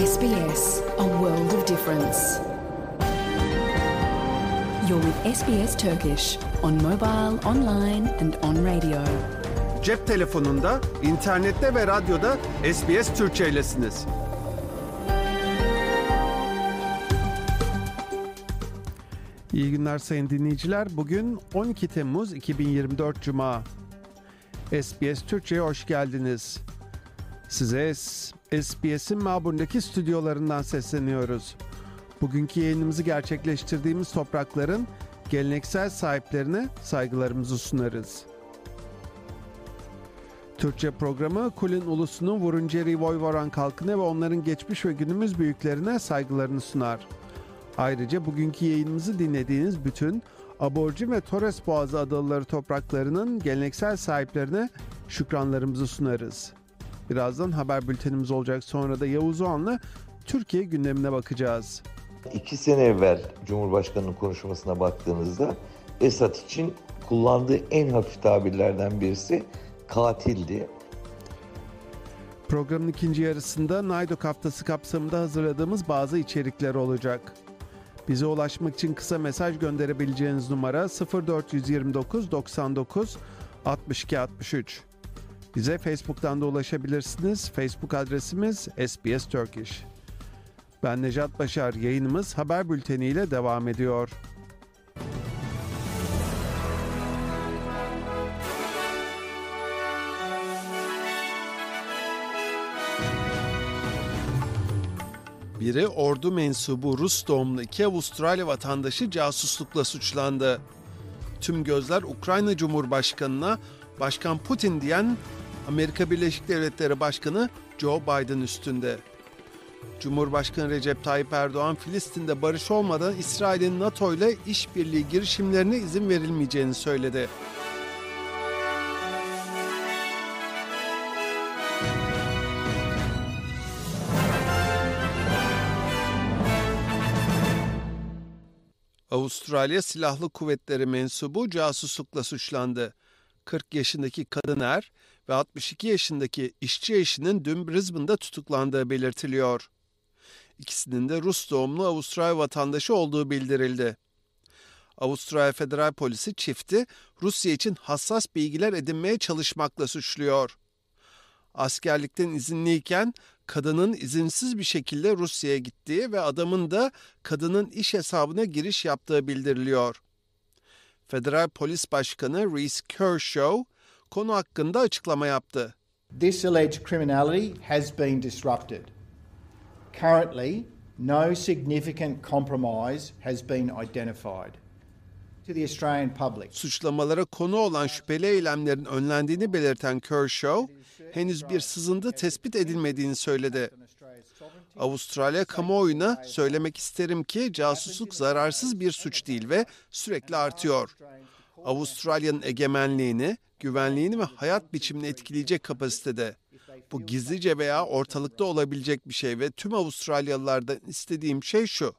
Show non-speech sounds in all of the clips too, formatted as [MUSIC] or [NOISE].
SBS, a world of difference. You're with SBS Turkish on mobile, online and on radio. Cep telefonunda, internette ve radyoda SBS Türkçeylesiniz. İyi günler sayın dinleyiciler. Bugün 12 Temmuz 2024 Cuma. SBS Türkçe'ye hoş geldiniz. Size SBS'in Melbourne'deki stüdyolarından sesleniyoruz. Bugünkü yayınımızı gerçekleştirdiğimiz toprakların geleneksel sahiplerine saygılarımızı sunarız. Türkçe programı Kulin Ulusu'nun Vurunceri Voyvoran halkına ve onların geçmiş ve günümüz büyüklerine saygılarını sunar. Ayrıca bugünkü yayınımızı dinlediğiniz bütün Aborjin ve Torres Boğazı adaları topraklarının geleneksel sahiplerine şükranlarımızı sunarız. Birazdan haber bültenimiz olacak. Sonra da Yavuz Oğan'la Türkiye gündemine bakacağız. İki sene evvel Cumhurbaşkanı'nın konuşmasına baktığınızda Esat için kullandığı en hafif tabirlerden birisi katildi. Programın ikinci yarısında Naido haftası kapsamında hazırladığımız bazı içerikler olacak. Bize ulaşmak için kısa mesaj gönderebileceğiniz numara 0429 99 62 63. Bize Facebook'tan da ulaşabilirsiniz. Facebook adresimiz SBS Turkish. Ben Necat Başar. Yayınımız haber bülteniyle devam ediyor. Biri ordu mensubu Rus doğumlu iki Avustralya vatandaşı casuslukla suçlandı. Tüm gözler Ukrayna Cumhurbaşkanı'na Başkan Putin diyen Amerika Birleşik Devletleri Başkanı Joe Biden üstünde. Cumhurbaşkanı Recep Tayyip Erdoğan Filistin'de barış olmadan İsrail'in NATO ile işbirliği girişimlerine izin verilmeyeceğini söyledi. Avustralya Silahlı Kuvvetleri mensubu casuslukla suçlandı. 40 yaşındaki kadın er, ve 62 yaşındaki işçi eşinin dün Brisbane'da tutuklandığı belirtiliyor. İkisinin de Rus doğumlu Avustralya vatandaşı olduğu bildirildi. Avustralya Federal Polisi çifti Rusya için hassas bilgiler edinmeye çalışmakla suçluyor. Askerlikten izinliyken kadının izinsiz bir şekilde Rusya'ya gittiği ve adamın da kadının iş hesabına giriş yaptığı bildiriliyor. Federal Polis Başkanı Reese Kershaw, konu hakkında açıklama yaptı. This alleged criminality has been disrupted. Currently, no significant compromise has been identified. Suçlamalara konu olan şüpheli eylemlerin önlendiğini belirten Kershaw, henüz bir sızıntı tespit edilmediğini söyledi. Avustralya kamuoyuna söylemek isterim ki casusluk zararsız bir suç değil ve sürekli artıyor. Avustralya'nın egemenliğini, güvenliğini ve hayat biçimini etkileyecek kapasitede. Bu gizlice veya ortalıkta olabilecek bir şey ve tüm Avustralyalılardan istediğim şey şu.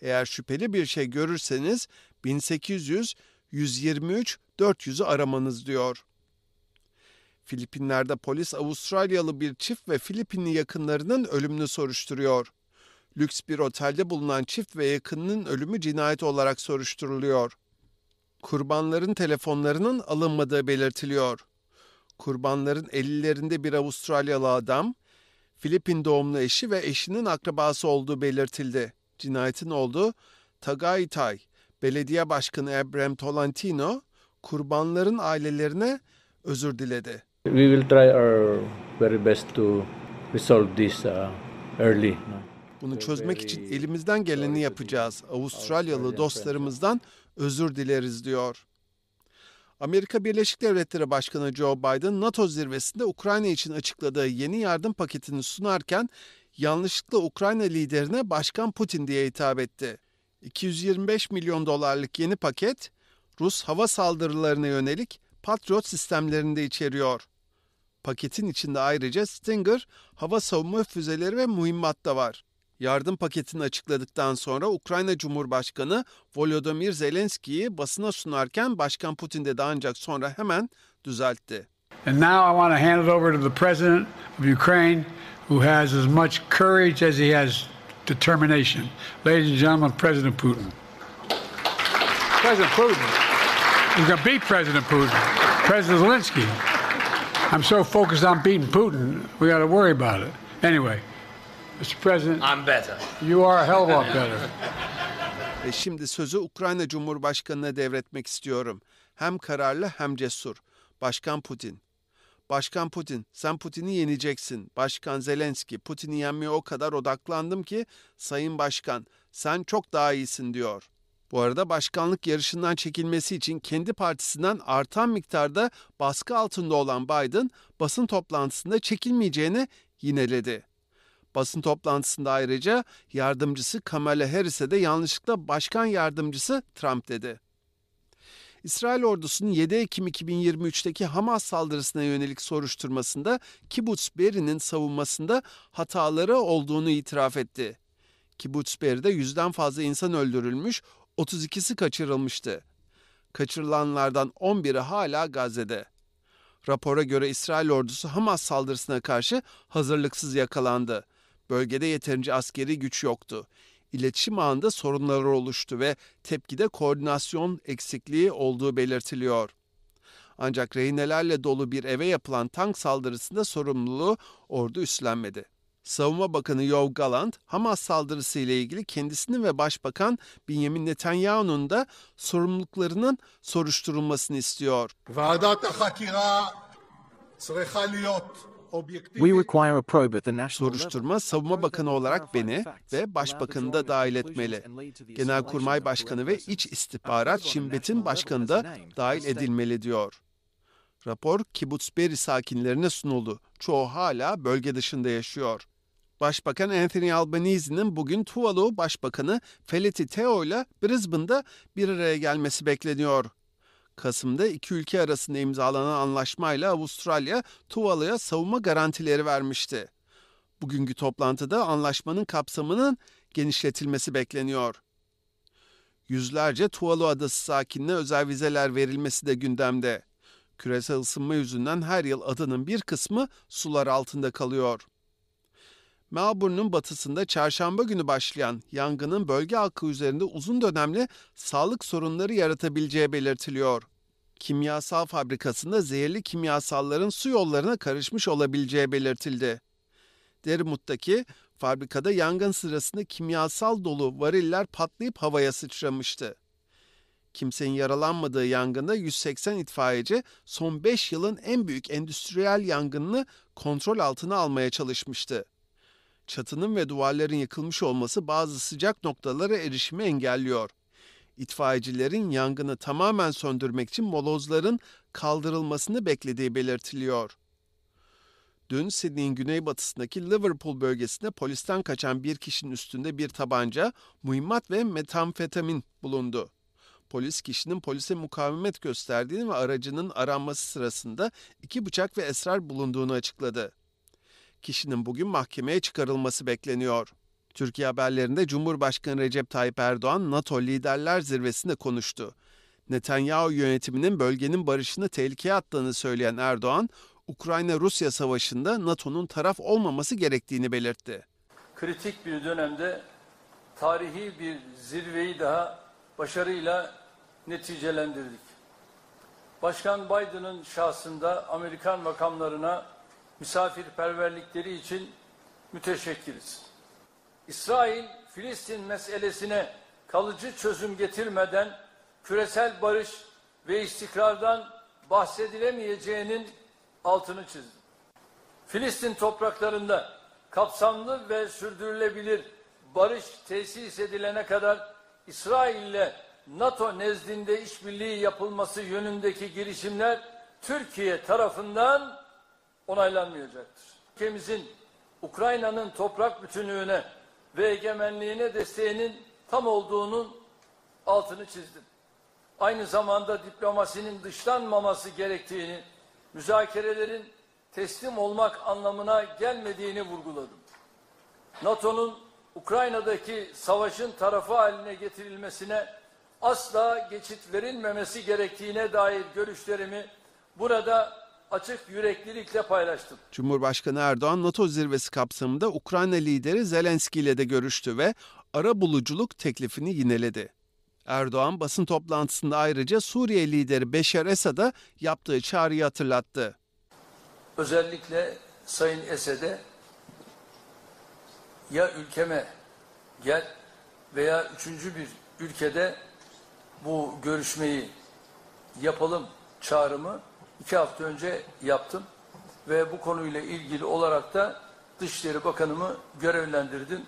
Eğer şüpheli bir şey görürseniz 1800 123 400'ü aramanız diyor. Filipinler'de polis Avustralyalı bir çift ve Filipinli yakınlarının ölümünü soruşturuyor. Lüks bir otelde bulunan çift ve yakınının ölümü cinayet olarak soruşturuluyor kurbanların telefonlarının alınmadığı belirtiliyor. Kurbanların ellerinde bir Avustralyalı adam, Filipin doğumlu eşi ve eşinin akrabası olduğu belirtildi. Cinayetin olduğu Tagaytay, Belediye Başkanı Ebrem Tolentino, kurbanların ailelerine özür diledi. We will try our very best to resolve this uh, early. Bunu çözmek için elimizden geleni yapacağız. Avustralyalı dostlarımızdan özür dileriz diyor. Amerika Birleşik Devletleri Başkanı Joe Biden NATO zirvesinde Ukrayna için açıkladığı yeni yardım paketini sunarken yanlışlıkla Ukrayna liderine Başkan Putin diye hitap etti. 225 milyon dolarlık yeni paket Rus hava saldırılarına yönelik Patriot sistemlerini de içeriyor. Paketin içinde ayrıca Stinger, hava savunma füzeleri ve mühimmat da var. Yardım paketini açıkladıktan sonra Ukrayna Cumhurbaşkanı Volodymyr Zelenski'yi basına sunarken Başkan Putin de daha ancak sonra hemen düzeltti. And now I want to hand it over to the president of Ukraine who has as much courage as he has determination. Ladies and gentlemen, President Putin. President Putin. We're going beat President Putin. President Zelensky. I'm so focused on beating Putin, we got to worry about it. Anyway, Mr. President, I'm better. You are a hell of a lot better. Ve [LAUGHS] şimdi sözü Ukrayna Cumhurbaşkanı'na devretmek istiyorum. Hem kararlı hem cesur. Başkan Putin. Başkan Putin, sen Putin'i yeneceksin. Başkan Zelenski, Putin'i yenmeye o kadar odaklandım ki Sayın Başkan, sen çok daha iyisin diyor. Bu arada başkanlık yarışından çekilmesi için kendi partisinden artan miktarda baskı altında olan Biden basın toplantısında çekilmeyeceğini yineledi. Basın toplantısında ayrıca yardımcısı Kamala Harris'e de yanlışlıkla başkan yardımcısı Trump dedi. İsrail ordusunun 7 Ekim 2023'teki Hamas saldırısına yönelik soruşturmasında Kibbutz Beri'nin savunmasında hataları olduğunu itiraf etti. Kibbutz Beri'de yüzden fazla insan öldürülmüş, 32'si kaçırılmıştı. Kaçırılanlardan 11'i hala Gazze'de. Rapora göre İsrail ordusu Hamas saldırısına karşı hazırlıksız yakalandı. Bölgede yeterince askeri güç yoktu. İletişim ağında sorunları oluştu ve tepkide koordinasyon eksikliği olduğu belirtiliyor. Ancak rehinelerle dolu bir eve yapılan tank saldırısında sorumluluğu ordu üstlenmedi. Savunma Bakanı Yov Galant, Hamas saldırısı ile ilgili kendisini ve Başbakan Benjamin Netanyahu'nun da sorumluluklarının soruşturulmasını istiyor. We require a probe at the national Soruşturma Savunma Bakanı olarak beni ve Başbakanı da dahil etmeli. Genelkurmay Başkanı ve İç İstihbarat Şimbet'in başkanı da dahil edilmeli diyor. Rapor Kibutzberi sakinlerine sunuldu. Çoğu hala bölge dışında yaşıyor. Başbakan Anthony Albanese'nin bugün Tuvalu Başbakanı Felicity Teo ile Brisbane'da bir araya gelmesi bekleniyor. Kasım'da iki ülke arasında imzalanan anlaşmayla Avustralya, Tuvalu'ya savunma garantileri vermişti. Bugünkü toplantıda anlaşmanın kapsamının genişletilmesi bekleniyor. Yüzlerce Tuvalu Adası sakinine özel vizeler verilmesi de gündemde. Küresel ısınma yüzünden her yıl adanın bir kısmı sular altında kalıyor. Melbourne'un batısında çarşamba günü başlayan yangının bölge halkı üzerinde uzun dönemli sağlık sorunları yaratabileceği belirtiliyor. Kimyasal fabrikasında zehirli kimyasalların su yollarına karışmış olabileceği belirtildi. Dermut'taki fabrikada yangın sırasında kimyasal dolu variller patlayıp havaya sıçramıştı. Kimsenin yaralanmadığı yangında 180 itfaiyeci son 5 yılın en büyük endüstriyel yangınını kontrol altına almaya çalışmıştı çatının ve duvarların yıkılmış olması bazı sıcak noktalara erişimi engelliyor. İtfaiyecilerin yangını tamamen söndürmek için molozların kaldırılmasını beklediği belirtiliyor. Dün Sydney'in güneybatısındaki Liverpool bölgesinde polisten kaçan bir kişinin üstünde bir tabanca, mühimmat ve metamfetamin bulundu. Polis kişinin polise mukavemet gösterdiğini ve aracının aranması sırasında iki bıçak ve esrar bulunduğunu açıkladı kişinin bugün mahkemeye çıkarılması bekleniyor. Türkiye haberlerinde Cumhurbaşkanı Recep Tayyip Erdoğan NATO Liderler Zirvesi'nde konuştu. Netanyahu yönetiminin bölgenin barışını tehlikeye attığını söyleyen Erdoğan, Ukrayna-Rusya savaşında NATO'nun taraf olmaması gerektiğini belirtti. Kritik bir dönemde tarihi bir zirveyi daha başarıyla neticelendirdik. Başkan Biden'ın şahsında Amerikan makamlarına misafirperverlikleri için müteşekkiriz. İsrail, Filistin meselesine kalıcı çözüm getirmeden küresel barış ve istikrardan bahsedilemeyeceğinin altını çizdi. Filistin topraklarında kapsamlı ve sürdürülebilir barış tesis edilene kadar İsrail ile NATO nezdinde işbirliği yapılması yönündeki girişimler Türkiye tarafından onaylanmayacaktır. Ülkemizin Ukrayna'nın toprak bütünlüğüne ve egemenliğine desteğinin tam olduğunun altını çizdim. Aynı zamanda diplomasinin dışlanmaması gerektiğini, müzakerelerin teslim olmak anlamına gelmediğini vurguladım. NATO'nun Ukrayna'daki savaşın tarafı haline getirilmesine asla geçit verilmemesi gerektiğine dair görüşlerimi burada açık yüreklilikle paylaştım. Cumhurbaşkanı Erdoğan NATO zirvesi kapsamında Ukrayna lideri Zelenski ile de görüştü ve ara buluculuk teklifini yineledi. Erdoğan basın toplantısında ayrıca Suriye lideri Beşer Esad'a yaptığı çağrıyı hatırlattı. Özellikle Sayın Esed'e ya ülkeme gel veya üçüncü bir ülkede bu görüşmeyi yapalım çağrımı iki hafta önce yaptım ve bu konuyla ilgili olarak da Dışişleri Bakanımı görevlendirdim.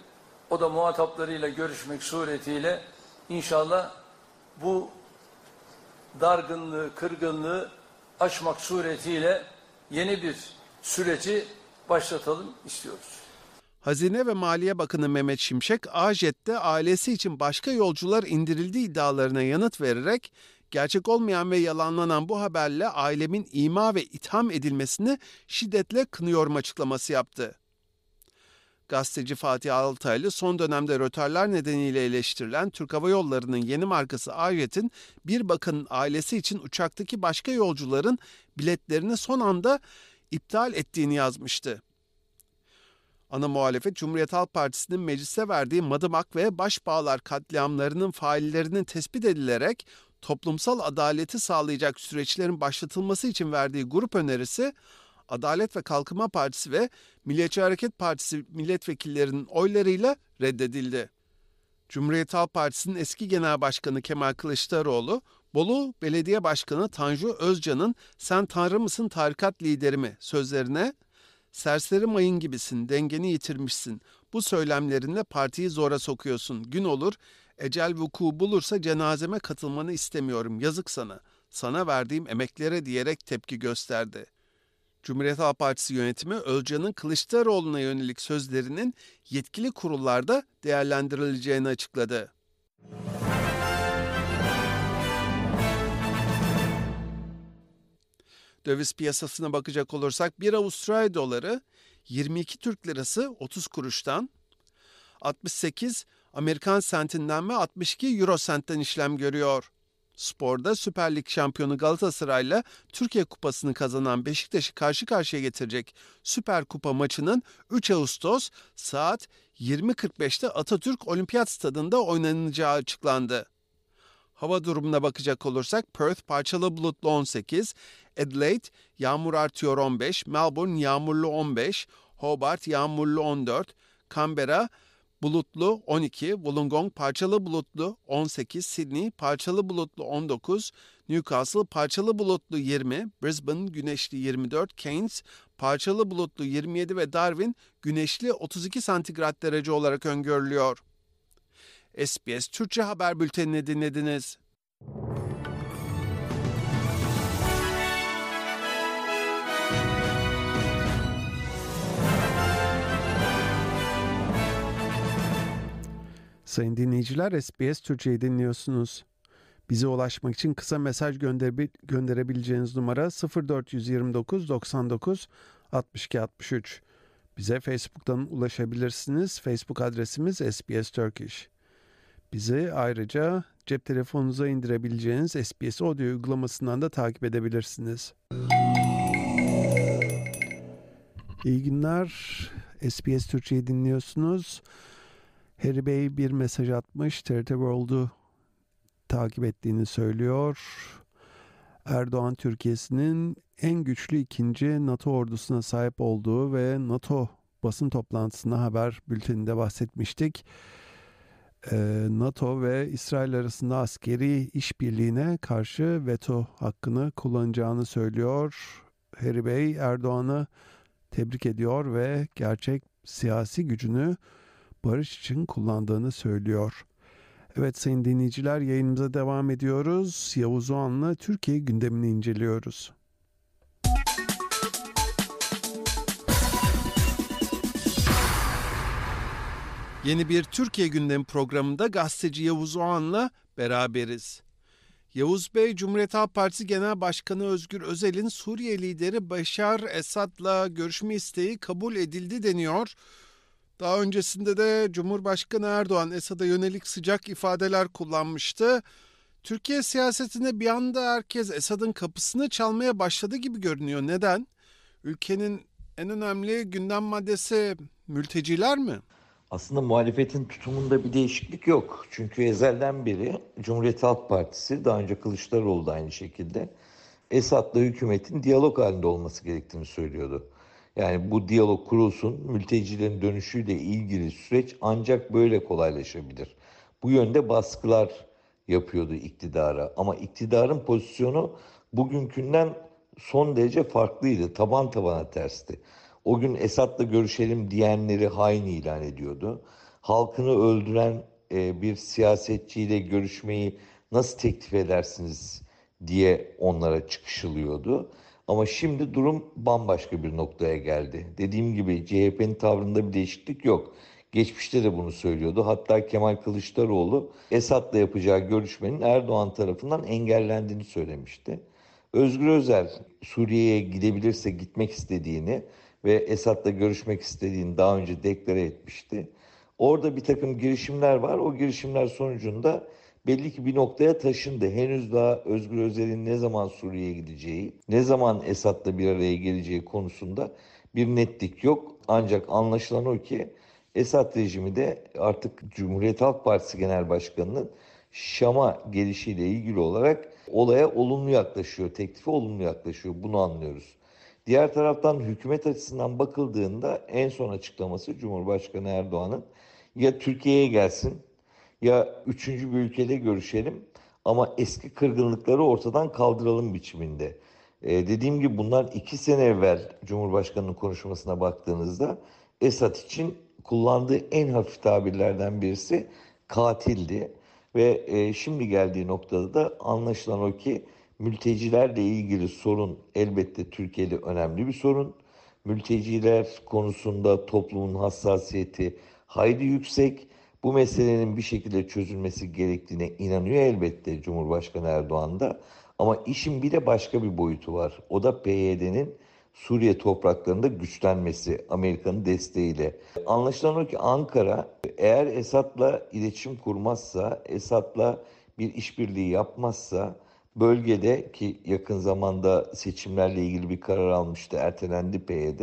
O da muhataplarıyla görüşmek suretiyle inşallah bu dargınlığı, kırgınlığı aşmak suretiyle yeni bir süreci başlatalım istiyoruz. Hazine ve Maliye Bakanı Mehmet Şimşek, AJet'te ailesi için başka yolcular indirildiği iddialarına yanıt vererek Gerçek olmayan ve yalanlanan bu haberle ailemin ima ve itham edilmesini şiddetle kınıyorum açıklaması yaptı. Gazeteci Fatih Altaylı son dönemde rötarlar nedeniyle eleştirilen Türk Hava Yolları'nın yeni markası Ayet'in bir bakanın ailesi için uçaktaki başka yolcuların biletlerini son anda iptal ettiğini yazmıştı. Ana muhalefet Cumhuriyet Halk Partisi'nin meclise verdiği Madımak ve Başbağlar katliamlarının faillerinin tespit edilerek toplumsal adaleti sağlayacak süreçlerin başlatılması için verdiği grup önerisi Adalet ve Kalkınma Partisi ve Milliyetçi Hareket Partisi milletvekillerinin oylarıyla reddedildi. Cumhuriyet Halk Partisi'nin eski genel başkanı Kemal Kılıçdaroğlu, Bolu Belediye Başkanı Tanju Özcan'ın "Sen Tanrı mısın tarikat lideri mi?" sözlerine "Serseri mayın gibisin, dengeni yitirmişsin. Bu söylemlerinle partiyi zora sokuyorsun. Gün olur Ecel vuku bulursa cenazeme katılmanı istemiyorum, yazık sana. Sana verdiğim emeklere diyerek tepki gösterdi. Cumhuriyet Halk Partisi yönetimi Özcan'ın Kılıçdaroğlu'na yönelik sözlerinin yetkili kurullarda değerlendirileceğini açıkladı. Döviz piyasasına bakacak olursak 1 Avustralya doları 22 Türk lirası 30 kuruştan, 68 Amerikan sentinden ve 62 euro sentten işlem görüyor. Sporda Süper Lig şampiyonu Galatasaray'la Türkiye Kupası'nı kazanan Beşiktaş'ı karşı karşıya getirecek Süper Kupa maçının 3 Ağustos saat 20.45'te Atatürk Olimpiyat Stadında oynanacağı açıklandı. Hava durumuna bakacak olursak Perth parçalı bulutlu 18, Adelaide yağmur artıyor 15, Melbourne yağmurlu 15, Hobart yağmurlu 14, Canberra bulutlu 12, Wollongong parçalı bulutlu 18, Sydney parçalı bulutlu 19, Newcastle parçalı bulutlu 20, Brisbane güneşli 24, Cairns parçalı bulutlu 27 ve Darwin güneşli 32 santigrat derece olarak öngörülüyor. SBS Türkçe Haber Bülteni'ni dinlediniz. Sayın dinleyiciler SBS Türkçe'yi dinliyorsunuz. Bize ulaşmak için kısa mesaj gönderebileceğiniz numara 0429 99 62 63. Bize Facebook'tan ulaşabilirsiniz. Facebook adresimiz SBS Turkish. Bizi ayrıca cep telefonunuza indirebileceğiniz SBS Audio uygulamasından da takip edebilirsiniz. İyi günler. SBS Türkçe'yi dinliyorsunuz. Harry Bey bir mesaj atmış. TRT World'u takip ettiğini söylüyor. Erdoğan Türkiye'sinin en güçlü ikinci NATO ordusuna sahip olduğu ve NATO basın toplantısında haber bülteninde bahsetmiştik. Ee, NATO ve İsrail arasında askeri işbirliğine karşı veto hakkını kullanacağını söylüyor. Harry Bey Erdoğan'ı tebrik ediyor ve gerçek siyasi gücünü barış için kullandığını söylüyor. Evet sayın dinleyiciler yayınımıza devam ediyoruz. Yavuz Oğan'la Türkiye gündemini inceliyoruz. Yeni bir Türkiye gündem programında gazeteci Yavuz Oğan'la beraberiz. Yavuz Bey, Cumhuriyet Halk Partisi Genel Başkanı Özgür Özel'in Suriye lideri Başar Esad'la görüşme isteği kabul edildi deniyor. Daha öncesinde de Cumhurbaşkanı Erdoğan Esad'a yönelik sıcak ifadeler kullanmıştı. Türkiye siyasetinde bir anda herkes Esad'ın kapısını çalmaya başladı gibi görünüyor. Neden? Ülkenin en önemli gündem maddesi mülteciler mi? Aslında muhalefetin tutumunda bir değişiklik yok. Çünkü ezelden beri Cumhuriyet Halk Partisi, daha önce Kılıçdaroğlu da aynı şekilde Esad'la hükümetin diyalog halinde olması gerektiğini söylüyordu. Yani bu diyalog kurulsun, mültecilerin dönüşüyle ilgili süreç ancak böyle kolaylaşabilir. Bu yönde baskılar yapıyordu iktidara ama iktidarın pozisyonu bugünkünden son derece farklıydı. Taban tabana tersti. O gün Esad'la görüşelim diyenleri hain ilan ediyordu. Halkını öldüren e, bir siyasetçiyle görüşmeyi nasıl teklif edersiniz diye onlara çıkışılıyordu. Ama şimdi durum bambaşka bir noktaya geldi. Dediğim gibi CHP'nin tavrında bir değişiklik yok. Geçmişte de bunu söylüyordu. Hatta Kemal Kılıçdaroğlu Esad'la yapacağı görüşmenin Erdoğan tarafından engellendiğini söylemişti. Özgür Özel Suriye'ye gidebilirse gitmek istediğini ve Esad'la görüşmek istediğini daha önce deklare etmişti. Orada bir takım girişimler var. O girişimler sonucunda belli ki bir noktaya taşındı. Henüz daha Özgür Özel'in ne zaman Suriye'ye gideceği, ne zaman Esad'la bir araya geleceği konusunda bir netlik yok. Ancak anlaşılan o ki Esad rejimi de artık Cumhuriyet Halk Partisi Genel Başkanı'nın Şam'a gelişiyle ilgili olarak olaya olumlu yaklaşıyor, teklifi olumlu yaklaşıyor. Bunu anlıyoruz. Diğer taraftan hükümet açısından bakıldığında en son açıklaması Cumhurbaşkanı Erdoğan'ın ya Türkiye'ye gelsin ya üçüncü bir ülkede görüşelim ama eski kırgınlıkları ortadan kaldıralım biçiminde. E, dediğim gibi bunlar iki sene evvel Cumhurbaşkanı'nın konuşmasına baktığınızda Esad için kullandığı en hafif tabirlerden birisi katildi. Ve e, şimdi geldiği noktada da anlaşılan o ki mültecilerle ilgili sorun elbette Türkiye'de önemli bir sorun. Mülteciler konusunda toplumun hassasiyeti haydi yüksek bu meselenin bir şekilde çözülmesi gerektiğine inanıyor elbette Cumhurbaşkanı Erdoğan da. Ama işin bir de başka bir boyutu var. O da PYD'nin Suriye topraklarında güçlenmesi Amerika'nın desteğiyle. Anlaşılan o ki Ankara eğer Esad'la iletişim kurmazsa, Esad'la bir işbirliği yapmazsa bölgede ki yakın zamanda seçimlerle ilgili bir karar almıştı, ertelendi PYD.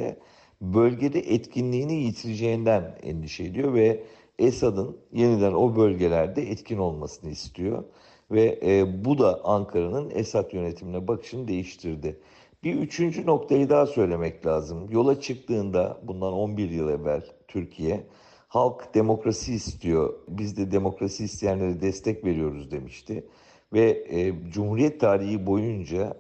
Bölgede etkinliğini yitireceğinden endişe ediyor ve Esad'ın yeniden o bölgelerde etkin olmasını istiyor. Ve e, bu da Ankara'nın Esad yönetimine bakışını değiştirdi. Bir üçüncü noktayı daha söylemek lazım. Yola çıktığında bundan 11 yıl evvel Türkiye halk demokrasi istiyor, biz de demokrasi isteyenlere destek veriyoruz demişti. Ve e, Cumhuriyet tarihi boyunca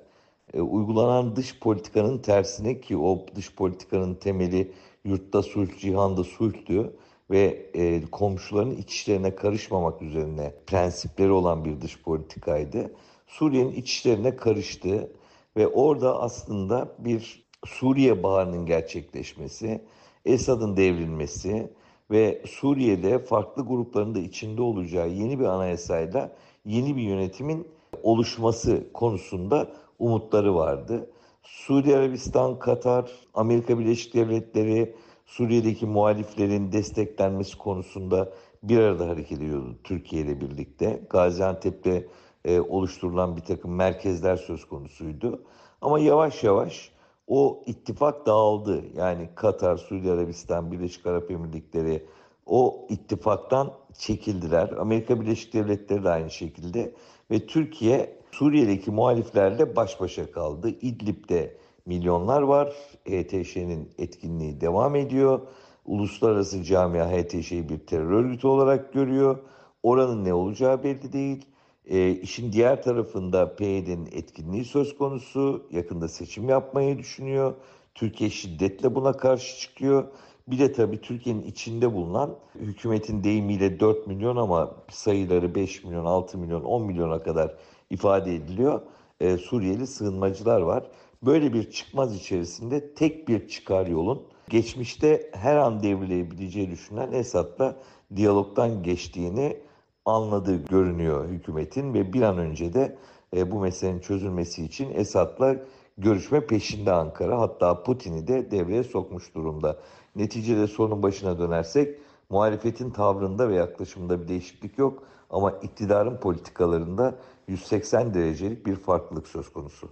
e, uygulanan dış politikanın tersine ki o dış politikanın temeli yurtta sulh, cihanda sulhtü ve e, komşuların iç işlerine karışmamak üzerine prensipleri olan bir dış politikaydı. Suriye'nin iç işlerine karıştı ve orada aslında bir Suriye baharının gerçekleşmesi, Esad'ın devrilmesi ve Suriye'de farklı grupların da içinde olacağı yeni bir anayasayla yeni bir yönetimin oluşması konusunda umutları vardı. Suudi Arabistan, Katar, Amerika Birleşik Devletleri, Suriye'deki muhaliflerin desteklenmesi konusunda bir arada hareket ediyordu Türkiye ile birlikte. Gaziantep'te e, oluşturulan bir takım merkezler söz konusuydu. Ama yavaş yavaş o ittifak dağıldı. Yani Katar, Suudi Arabistan, Birleşik Arap Emirlikleri o ittifaktan çekildiler. Amerika Birleşik Devletleri de aynı şekilde ve Türkiye Suriye'deki muhaliflerle baş başa kaldı. İdlib'de milyonlar var. HTŞ'nin e etkinliği devam ediyor. Uluslararası camia HTŞ'yi bir terör örgütü olarak görüyor. Oranın ne olacağı belli değil. E, işin diğer tarafında PYD'nin etkinliği söz konusu. Yakında seçim yapmayı düşünüyor. Türkiye şiddetle buna karşı çıkıyor. Bir de tabii Türkiye'nin içinde bulunan hükümetin deyimiyle 4 milyon ama sayıları 5 milyon, 6 milyon, 10 milyona kadar ifade ediliyor. E, Suriyeli sığınmacılar var. Böyle bir çıkmaz içerisinde tek bir çıkar yolun geçmişte her an devrilebileceği düşünen Esad'la diyalogdan geçtiğini anladığı görünüyor hükümetin ve bir an önce de e, bu meselenin çözülmesi için Esad'la görüşme peşinde Ankara hatta Putin'i de devreye sokmuş durumda. Neticede sorunun başına dönersek muhalefetin tavrında ve yaklaşımında bir değişiklik yok ama iktidarın politikalarında 180 derecelik bir farklılık söz konusu.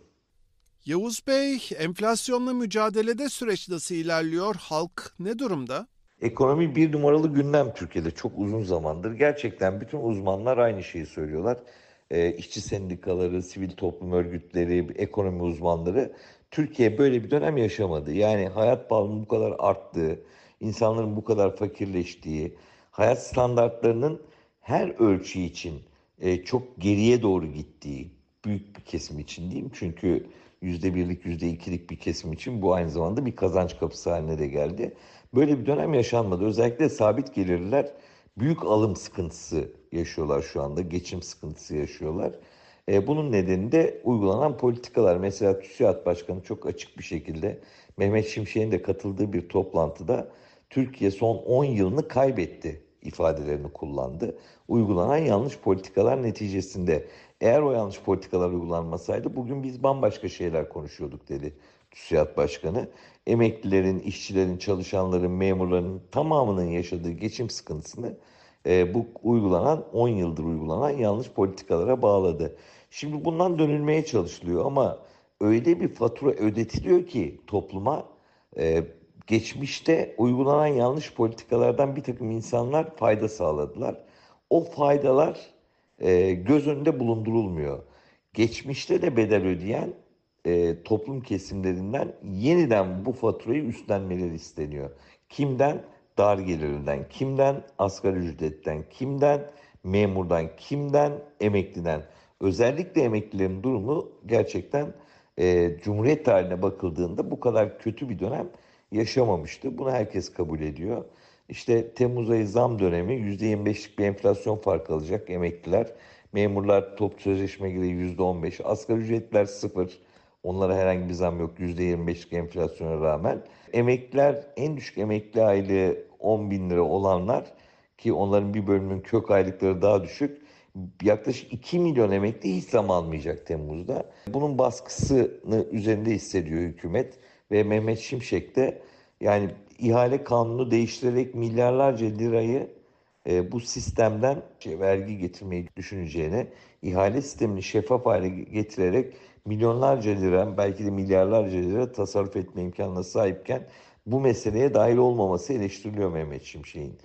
Yavuz Bey, enflasyonla mücadelede süreç nasıl ilerliyor? Halk ne durumda? Ekonomi bir numaralı gündem Türkiye'de çok uzun zamandır. Gerçekten bütün uzmanlar aynı şeyi söylüyorlar. Ee, işçi sendikaları, sivil toplum örgütleri, ekonomi uzmanları Türkiye böyle bir dönem yaşamadı. Yani hayat pahalılığının bu kadar arttığı, insanların bu kadar fakirleştiği, hayat standartlarının her ölçü için e, çok geriye doğru gittiği, büyük bir kesim için diyeyim. Çünkü %1'lik %2'lik bir kesim için bu aynı zamanda bir kazanç kapısı haline de geldi. Böyle bir dönem yaşanmadı. Özellikle sabit gelirler büyük alım sıkıntısı yaşıyorlar şu anda. Geçim sıkıntısı yaşıyorlar. E, bunun nedeni de uygulanan politikalar. Mesela TÜSİAD Başkanı çok açık bir şekilde Mehmet Şimşek'in de katıldığı bir toplantıda Türkiye son 10 yılını kaybetti ifadelerini kullandı. Uygulanan yanlış politikalar neticesinde eğer o yanlış politikalar uygulanmasaydı bugün biz bambaşka şeyler konuşuyorduk dedi TÜSİAD Başkanı. Emeklilerin, işçilerin, çalışanların, memurların tamamının yaşadığı geçim sıkıntısını e, bu uygulanan 10 yıldır uygulanan yanlış politikalara bağladı. Şimdi bundan dönülmeye çalışılıyor ama öyle bir fatura ödetiliyor ki topluma e, geçmişte uygulanan yanlış politikalardan bir takım insanlar fayda sağladılar. O faydalar e, göz önünde bulundurulmuyor. Geçmişte de bedel ödeyen e, toplum kesimlerinden yeniden bu faturayı üstlenmeleri isteniyor. Kimden? Dar gelirinden, kimden? Asgari ücretten, kimden? Memurdan, kimden? Emekliden. Özellikle emeklilerin durumu gerçekten e, Cumhuriyet tarihine bakıldığında bu kadar kötü bir dönem yaşamamıştı. Bunu herkes kabul ediyor. İşte Temmuz ayı zam dönemi %25'lik bir enflasyon farkı alacak emekliler. Memurlar top sözleşme göre %15. Asgari ücretler sıfır. Onlara herhangi bir zam yok %25'lik enflasyona rağmen. Emekliler en düşük emekli aylığı 10 bin lira olanlar ki onların bir bölümünün kök aylıkları daha düşük. Yaklaşık 2 milyon emekli hiç zam almayacak Temmuz'da. Bunun baskısını üzerinde hissediyor hükümet ve Mehmet Şimşek de yani ihale kanunu değiştirerek milyarlarca lirayı e, bu sistemden şey, vergi getirmeyi düşüneceğine, ihale sistemini şeffaf hale getirerek milyonlarca lira, belki de milyarlarca lira tasarruf etme imkanına sahipken bu meseleye dahil olmaması eleştiriliyor Mehmet Şimşek'in.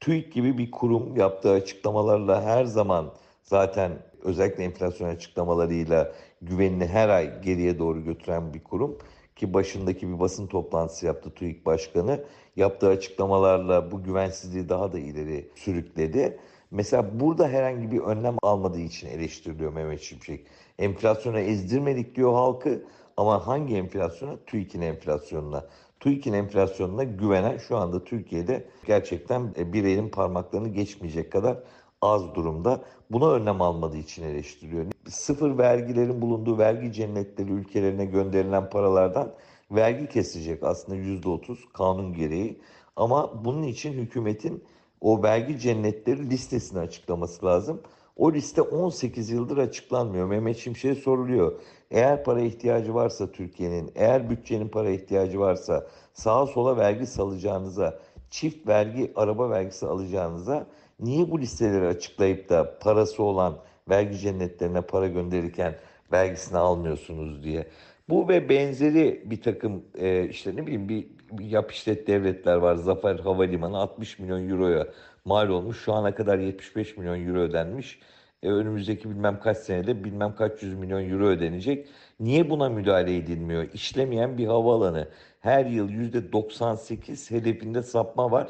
TÜİK gibi bir kurum yaptığı açıklamalarla her zaman zaten özellikle enflasyon açıklamalarıyla güvenini her ay geriye doğru götüren bir kurum ki başındaki bir basın toplantısı yaptı TÜİK Başkanı. Yaptığı açıklamalarla bu güvensizliği daha da ileri sürükledi. Mesela burada herhangi bir önlem almadığı için eleştiriliyor Mehmet Şimşek. Enflasyona ezdirmedik diyor halkı ama hangi enflasyona? TÜİK'in enflasyonuna. TÜİK'in enflasyonuna güvenen şu anda Türkiye'de gerçekten e, bir elin parmaklarını geçmeyecek kadar az durumda. Buna önlem almadığı için eleştiriyor. Sıfır vergilerin bulunduğu vergi cennetleri ülkelerine gönderilen paralardan vergi kesecek aslında yüzde otuz kanun gereği. Ama bunun için hükümetin o vergi cennetleri listesini açıklaması lazım. O liste 18 yıldır açıklanmıyor. Mehmet Şimşek soruluyor. Eğer para ihtiyacı varsa Türkiye'nin, eğer bütçenin para ihtiyacı varsa sağa sola vergi salacağınıza, çift vergi, araba vergisi alacağınıza Niye bu listeleri açıklayıp da parası olan vergi cennetlerine para gönderirken vergisini almıyorsunuz diye. Bu ve benzeri bir takım e, işte ne bileyim bir, bir yap devletler var. Zafer Havalimanı 60 milyon euroya mal olmuş. Şu ana kadar 75 milyon euro ödenmiş. E, önümüzdeki bilmem kaç senede bilmem kaç yüz milyon euro ödenecek. Niye buna müdahale edilmiyor? İşlemeyen bir havaalanı. Her yıl %98 hedefinde sapma var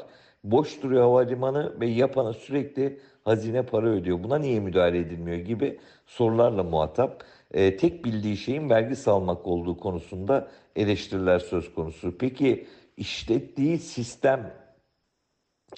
boş duruyor havalimanı ve yapana sürekli hazine para ödüyor. Buna niye müdahale edilmiyor gibi sorularla muhatap. E, tek bildiği şeyin vergi salmak olduğu konusunda eleştiriler söz konusu. Peki işlettiği sistem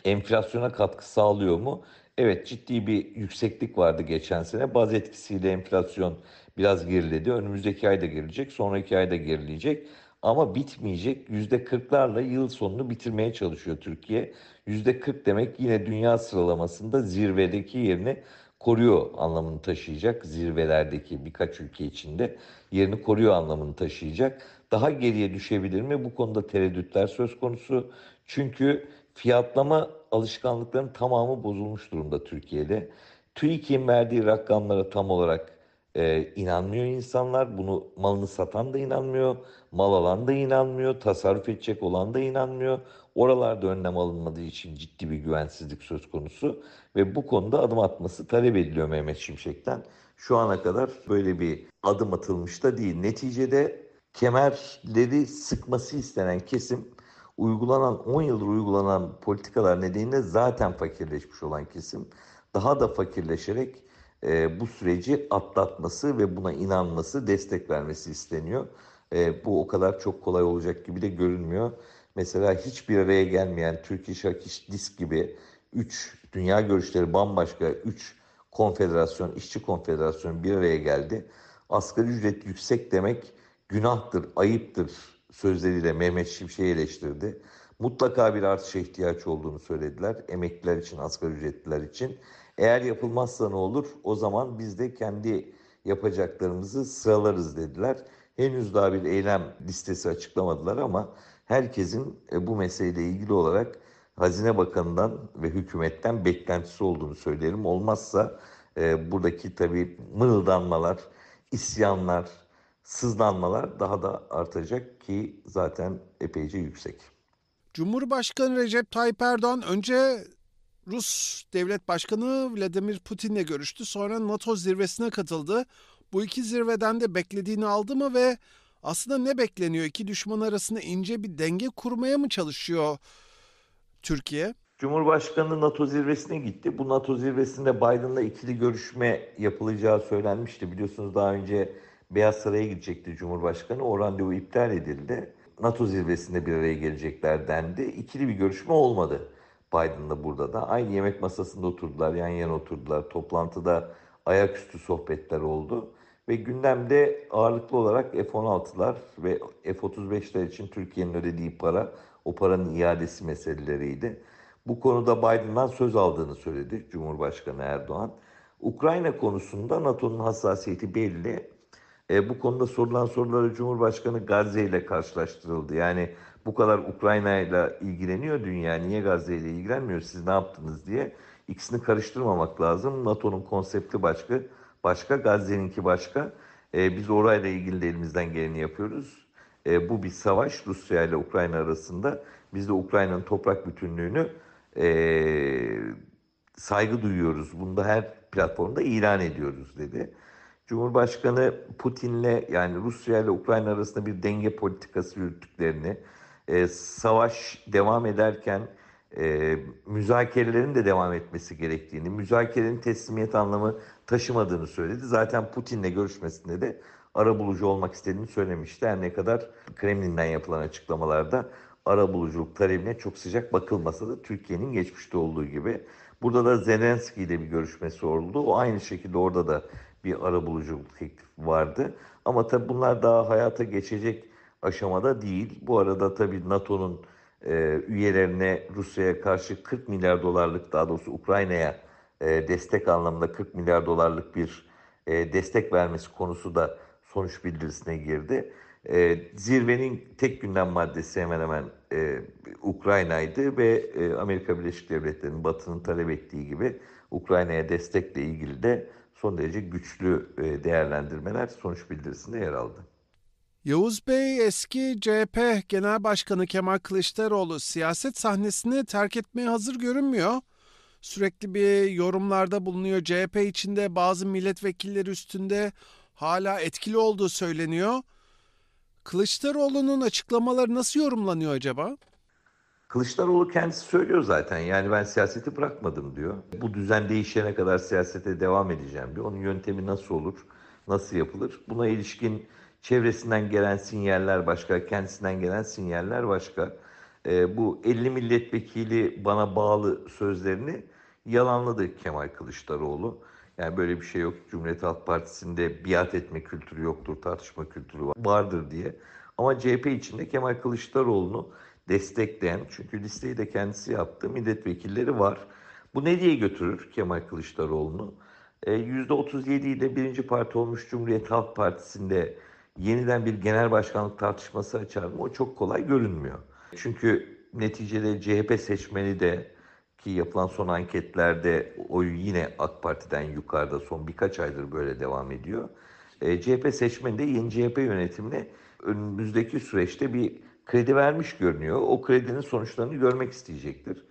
enflasyona katkı sağlıyor mu? Evet ciddi bir yükseklik vardı geçen sene. Baz etkisiyle enflasyon biraz geriledi. Önümüzdeki ayda gerilecek, sonraki ayda gerileyecek ama bitmeyecek. Yüzde kırklarla yıl sonunu bitirmeye çalışıyor Türkiye. Yüzde kırk demek yine dünya sıralamasında zirvedeki yerini koruyor anlamını taşıyacak. Zirvelerdeki birkaç ülke içinde yerini koruyor anlamını taşıyacak. Daha geriye düşebilir mi? Bu konuda tereddütler söz konusu. Çünkü fiyatlama alışkanlıklarının tamamı bozulmuş durumda Türkiye'de. TÜİK'in verdiği rakamlara tam olarak e, inanmıyor insanlar. Bunu malını satan da inanmıyor, mal alan da inanmıyor, tasarruf edecek olan da inanmıyor. Oralarda önlem alınmadığı için ciddi bir güvensizlik söz konusu ve bu konuda adım atması talep ediliyor Mehmet Şimşek'ten. Şu ana kadar böyle bir adım atılmış da değil. Neticede kemerleri sıkması istenen kesim uygulanan 10 yıldır uygulanan politikalar nedeniyle zaten fakirleşmiş olan kesim daha da fakirleşerek e, bu süreci atlatması ve buna inanması, destek vermesi isteniyor. E, bu o kadar çok kolay olacak gibi de görünmüyor. Mesela hiçbir araya gelmeyen Türkiye Şakiş Disk gibi 3 dünya görüşleri bambaşka 3 konfederasyon, işçi konfederasyonu bir araya geldi. Asgari ücret yüksek demek günahtır, ayıptır sözleriyle Mehmet Şimşek'i eleştirdi. Mutlaka bir artışa ihtiyaç olduğunu söylediler. Emekliler için, asgari ücretliler için. Eğer yapılmazsa ne olur? O zaman biz de kendi yapacaklarımızı sıralarız dediler. Henüz daha bir eylem listesi açıklamadılar ama herkesin e, bu meseleyle ilgili olarak Hazine Bakanı'ndan ve hükümetten beklentisi olduğunu söylerim. Olmazsa e, buradaki tabii mırıldanmalar, isyanlar, sızlanmalar daha da artacak ki zaten epeyce yüksek. Cumhurbaşkanı Recep Tayyip Erdoğan önce Rus Devlet Başkanı Vladimir Putin'le görüştü. Sonra NATO zirvesine katıldı. Bu iki zirveden de beklediğini aldı mı ve aslında ne bekleniyor? İki düşman arasında ince bir denge kurmaya mı çalışıyor Türkiye? Cumhurbaşkanı NATO zirvesine gitti. Bu NATO zirvesinde Biden'la ikili görüşme yapılacağı söylenmişti. Biliyorsunuz daha önce Beyaz Saray'a gidecekti Cumhurbaşkanı. O randevu iptal edildi. NATO zirvesinde bir araya gelecekler dendi. İkili bir görüşme olmadı. Biden'la burada da. Aynı yemek masasında oturdular, yan yana oturdular. Toplantıda ayaküstü sohbetler oldu. Ve gündemde ağırlıklı olarak F-16'lar ve F-35'ler için Türkiye'nin ödediği para, o paranın iadesi meseleleriydi. Bu konuda Biden'dan söz aldığını söyledi Cumhurbaşkanı Erdoğan. Ukrayna konusunda NATO'nun hassasiyeti belli. E, bu konuda sorulan sorulara Cumhurbaşkanı Gazze ile karşılaştırıldı. Yani bu kadar Ukrayna ile ilgileniyor dünya niye Gazze ile ilgilenmiyor siz ne yaptınız diye ikisini karıştırmamak lazım. NATO'nun konsepti başka, başka Gazze'ninki başka. E, biz orayla ilgili de elimizden geleni yapıyoruz. E, bu bir savaş Rusya ile Ukrayna arasında. Biz de Ukrayna'nın toprak bütünlüğünü e, saygı duyuyoruz. Bunu da her platformda ilan ediyoruz dedi. Cumhurbaşkanı Putin'le yani Rusya ile Ukrayna arasında bir denge politikası yürüttüklerini, e, savaş devam ederken e, müzakerelerin de devam etmesi gerektiğini, müzakerenin teslimiyet anlamı taşımadığını söyledi. Zaten Putin'le görüşmesinde de ara bulucu olmak istediğini söylemişti. Her ne kadar Kremlin'den yapılan açıklamalarda ara buluculuk talebine çok sıcak bakılmasa da Türkiye'nin geçmişte olduğu gibi. Burada da Zelenski ile bir görüşmesi oldu. O aynı şekilde orada da bir ara buluculuk teklifi vardı. Ama tabii bunlar daha hayata geçecek aşamada değil. Bu arada tabii NATO'nun e, üyelerine Rusya'ya karşı 40 milyar dolarlık daha doğrusu Ukrayna'ya e, destek anlamında 40 milyar dolarlık bir e, destek vermesi konusu da sonuç bildirisine girdi. E, zirvenin tek gündem maddesi hemen hemen e, Ukrayna'ydı ve e, Amerika Birleşik Devletleri'nin Batı'nın talep ettiği gibi Ukrayna'ya destekle ilgili de son derece güçlü e, değerlendirmeler sonuç bildirisinde yer aldı. Yavuz Bey eski CHP Genel Başkanı Kemal Kılıçdaroğlu siyaset sahnesini terk etmeye hazır görünmüyor. Sürekli bir yorumlarda bulunuyor. CHP içinde bazı milletvekilleri üstünde hala etkili olduğu söyleniyor. Kılıçdaroğlu'nun açıklamaları nasıl yorumlanıyor acaba? Kılıçdaroğlu kendisi söylüyor zaten. Yani ben siyaseti bırakmadım diyor. Bu düzen değişene kadar siyasete devam edeceğim diyor. Onun yöntemi nasıl olur, nasıl yapılır? Buna ilişkin Çevresinden gelen sinyaller başka, kendisinden gelen sinyaller başka. E, bu 50 milletvekili bana bağlı sözlerini yalanladı Kemal Kılıçdaroğlu. Yani böyle bir şey yok. Cumhuriyet Halk Partisi'nde biat etme kültürü yoktur, tartışma kültürü vardır diye. Ama CHP içinde Kemal Kılıçdaroğlu'nu destekleyen, çünkü listeyi de kendisi yaptı, milletvekilleri var. Bu ne diye götürür Kemal Kılıçdaroğlu'nu? E, ee, %37 ile birinci parti olmuş Cumhuriyet Halk Partisi'nde yeniden bir genel başkanlık tartışması açar mı? O çok kolay görünmüyor. Çünkü neticede CHP seçmeni de ki yapılan son anketlerde oy yine AK Parti'den yukarıda son birkaç aydır böyle devam ediyor. E, CHP seçmeni de yeni CHP yönetimine önümüzdeki süreçte bir kredi vermiş görünüyor. O kredinin sonuçlarını görmek isteyecektir.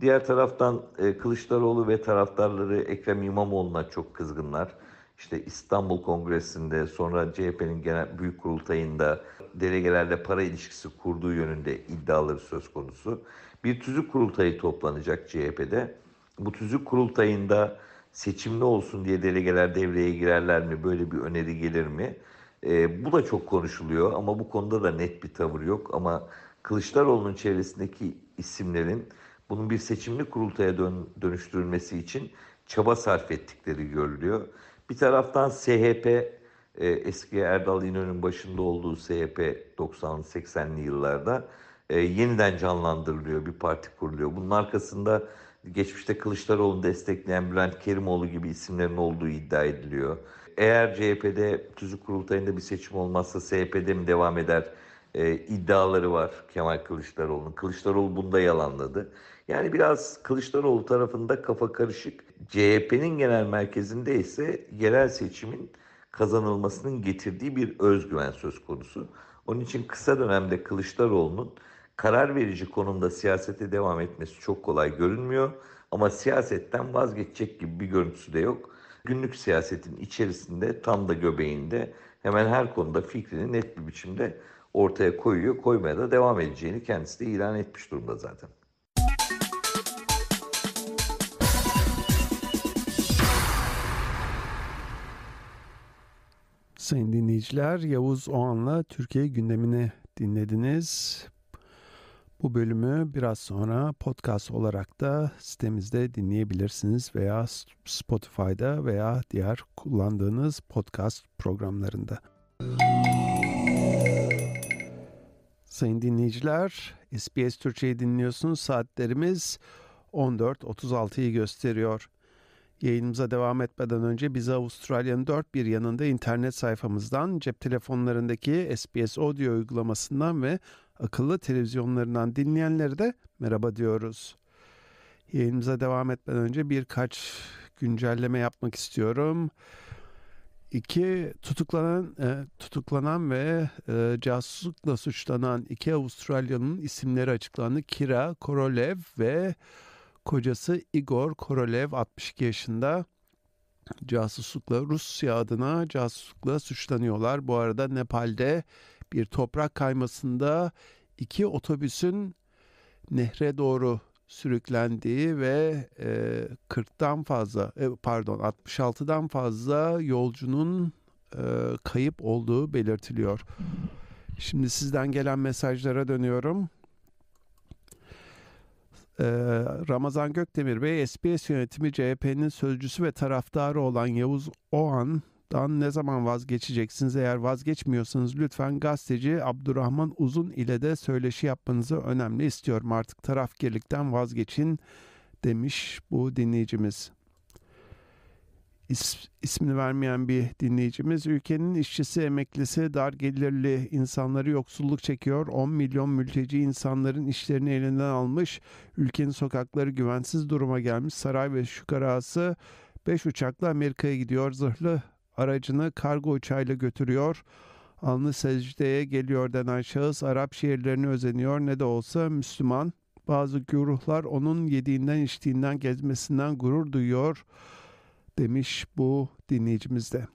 Diğer taraftan e, Kılıçdaroğlu ve taraftarları Ekrem İmamoğlu'na çok kızgınlar işte İstanbul Kongresi'nde sonra CHP'nin genel büyük kurultayında delegelerle para ilişkisi kurduğu yönünde iddiaları söz konusu. Bir tüzük kurultayı toplanacak CHP'de. Bu tüzük kurultayında seçimli olsun diye delegeler devreye girerler mi? Böyle bir öneri gelir mi? E, bu da çok konuşuluyor ama bu konuda da net bir tavır yok. Ama Kılıçdaroğlu'nun çevresindeki isimlerin bunun bir seçimli kurultaya dön, dönüştürülmesi için çaba sarf ettikleri görülüyor. Bir taraftan SHP e, eski Erdal İnönü'nün başında olduğu SHP 90-80'li yıllarda e, yeniden canlandırılıyor, bir parti kuruluyor. Bunun arkasında geçmişte Kılıçdaroğlu'nu destekleyen Bülent Kerimoğlu gibi isimlerin olduğu iddia ediliyor. Eğer CHP'de tüzük kurultayında bir seçim olmazsa SHP'de mi devam eder e, iddiaları var Kemal Kılıçdaroğlu'nun. Kılıçdaroğlu bunu da yalanladı. Yani biraz Kılıçdaroğlu tarafında kafa karışık. CHP'nin genel merkezinde ise yerel seçimin kazanılmasının getirdiği bir özgüven söz konusu. Onun için kısa dönemde Kılıçdaroğlu'nun karar verici konumda siyasete devam etmesi çok kolay görünmüyor. Ama siyasetten vazgeçecek gibi bir görüntüsü de yok. Günlük siyasetin içerisinde tam da göbeğinde hemen her konuda fikrini net bir biçimde ortaya koyuyor. Koymaya da devam edeceğini kendisi de ilan etmiş durumda zaten. Sayın dinleyiciler, Yavuz Oğan'la Türkiye gündemini dinlediniz. Bu bölümü biraz sonra podcast olarak da sitemizde dinleyebilirsiniz veya Spotify'da veya diğer kullandığınız podcast programlarında. Sayın dinleyiciler, SBS Türkçe'yi dinliyorsunuz. Saatlerimiz 14.36'yı gösteriyor. Yayınımıza devam etmeden önce bizi Avustralya'nın dört bir yanında internet sayfamızdan, cep telefonlarındaki SBS Audio uygulamasından ve akıllı televizyonlarından dinleyenlere de merhaba diyoruz. Yayınımıza devam etmeden önce birkaç güncelleme yapmak istiyorum. İki tutuklanan e, tutuklanan ve e, casuslukla suçlanan iki Avustralya'nın isimleri açıklandı. Kira Korolev ve Kocası Igor Korolev 62 yaşında casuslukla Rusya adına casuslukla suçlanıyorlar. Bu arada Nepal'de bir toprak kaymasında iki otobüsün nehre doğru sürüklendiği ve e, 40'tan fazla e, pardon 66'dan fazla yolcunun e, kayıp olduğu belirtiliyor. Şimdi sizden gelen mesajlara dönüyorum. Ramazan Gökdemir Bey, SBS yönetimi CHP'nin sözcüsü ve taraftarı olan Yavuz Oğan'dan ne zaman vazgeçeceksiniz? Eğer vazgeçmiyorsanız lütfen gazeteci Abdurrahman Uzun ile de söyleşi yapmanızı önemli istiyorum. Artık tarafgirlikten vazgeçin demiş bu dinleyicimiz is, ismini vermeyen bir dinleyicimiz. Ülkenin işçisi, emeklisi, dar gelirli insanları yoksulluk çekiyor. 10 milyon mülteci insanların işlerini elinden almış. Ülkenin sokakları güvensiz duruma gelmiş. Saray ve şukarası 5 uçakla Amerika'ya gidiyor. Zırhlı aracını kargo uçağıyla götürüyor. Alnı secdeye geliyor denen şahıs Arap şehirlerini özeniyor. Ne de olsa Müslüman. Bazı güruhlar onun yediğinden içtiğinden gezmesinden gurur duyuyor.'' demiş bu dinleyicimiz de.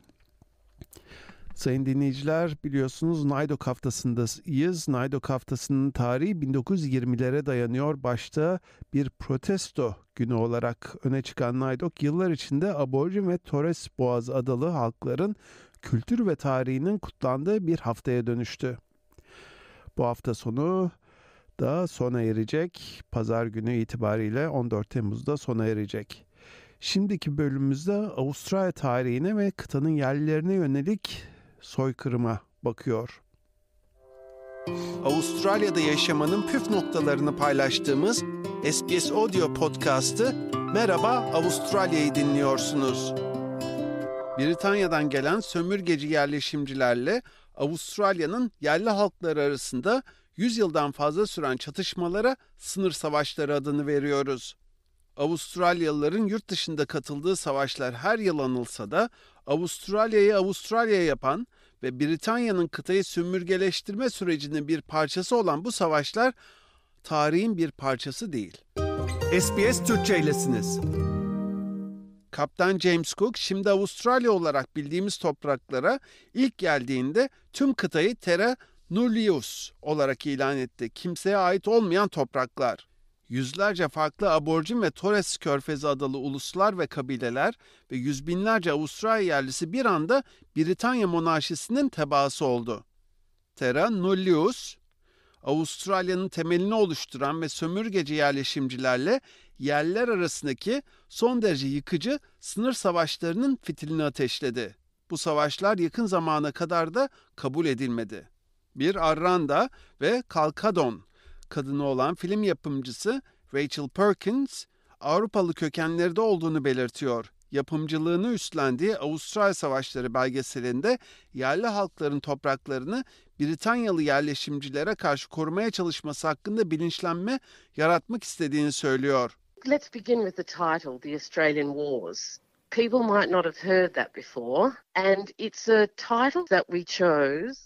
Sayın dinleyiciler biliyorsunuz Naydok haftasındayız. Naydok haftasının tarihi 1920'lere dayanıyor. Başta bir protesto günü olarak öne çıkan Naydok yıllar içinde Aborjin ve Torres Boğaz adalı halkların kültür ve tarihinin kutlandığı bir haftaya dönüştü. Bu hafta sonu da sona erecek. Pazar günü itibariyle 14 Temmuz'da sona erecek. Şimdiki bölümümüzde Avustralya tarihine ve kıtanın yerlilerine yönelik soykırıma bakıyor. Avustralya'da yaşamanın püf noktalarını paylaştığımız SBS Audio podcast'ı Merhaba Avustralya'yı dinliyorsunuz. Britanya'dan gelen sömürgeci yerleşimcilerle Avustralya'nın yerli halkları arasında 100 yıldan fazla süren çatışmalara sınır savaşları adını veriyoruz. Avustralyalıların yurt dışında katıldığı savaşlar her yıl anılsa da Avustralya'yı Avustralya yapan ve Britanya'nın kıtayı sömürgeleştirme sürecinin bir parçası olan bu savaşlar tarihin bir parçası değil. SBS Türkçeylesiniz. Kaptan James Cook şimdi Avustralya olarak bildiğimiz topraklara ilk geldiğinde tüm kıtayı Terra Nullius olarak ilan etti. Kimseye ait olmayan topraklar yüzlerce farklı aborjin ve Torres Körfezi adalı uluslar ve kabileler ve yüz binlerce Avustralya yerlisi bir anda Britanya monarşisinin tebaası oldu. Terra Nullius, Avustralya'nın temelini oluşturan ve sömürgeci yerleşimcilerle yerler arasındaki son derece yıkıcı sınır savaşlarının fitilini ateşledi. Bu savaşlar yakın zamana kadar da kabul edilmedi. Bir Arranda ve Kalkadon kadını olan film yapımcısı Rachel Perkins, Avrupalı kökenleri de olduğunu belirtiyor. Yapımcılığını üstlendiği Avustralya Savaşları belgeselinde yerli halkların topraklarını Britanyalı yerleşimcilere karşı korumaya çalışması hakkında bilinçlenme yaratmak istediğini söylüyor. Let's begin with the title, The Australian Wars.